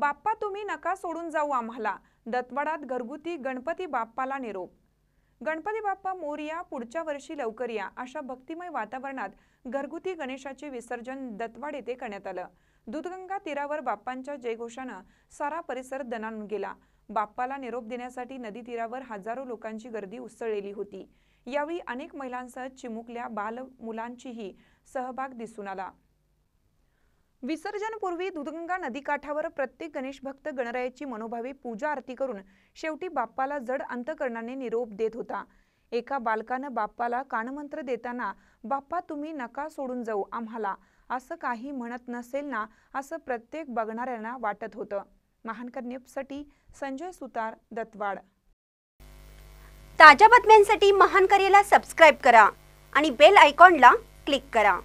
बाप्पा तुम्ही नका सोडून जाऊ आम्हाला दत्तवाडात घरगुती गणपती बाप्पाला निरोप गणपती बाप्पा मोरया पुढच्या वर्षी लवकर या अशा भक्तिमय वातावरणात घरगुती गणेशाचे विसर्जन दत्तवाड येथे करण्यात आलं दूधगंगा तीरावर बाप्पांच्या जयघोषानं सारा परिसर दणानून गेला बाप्पाला निरोप देण्यासाठी नदी तीरावर हजारो लोकांची गर्दी उसळलेली होती यावेळी अनेक महिलांसह चिमुकल्या बाल मुलांचीही सहभाग दिसून आला विसर्जनपूर्वी दुधगंगा नदीकाठावर प्रत्येक गणेश भक्त गणरायाची मनोभावी पूजा आरती करून शेवटी बाप्पाला जड अंतकरणाने निरोप देत होता एका बालकानं बाप्पाला कानमंत्र देताना बाप्पा तुम्ही नका सोडून जाऊ आम्हाला असं काही म्हणत नसेल ना असं प्रत्येक बघणाऱ्यांना वाटत होतं महानकर न्यूजसाठी संजय सुतार दत्तवाड ताज्या बातम्यांसाठी महानकरेला सबस्क्राईब करा आणि बेल आयकॉनला क्लिक करा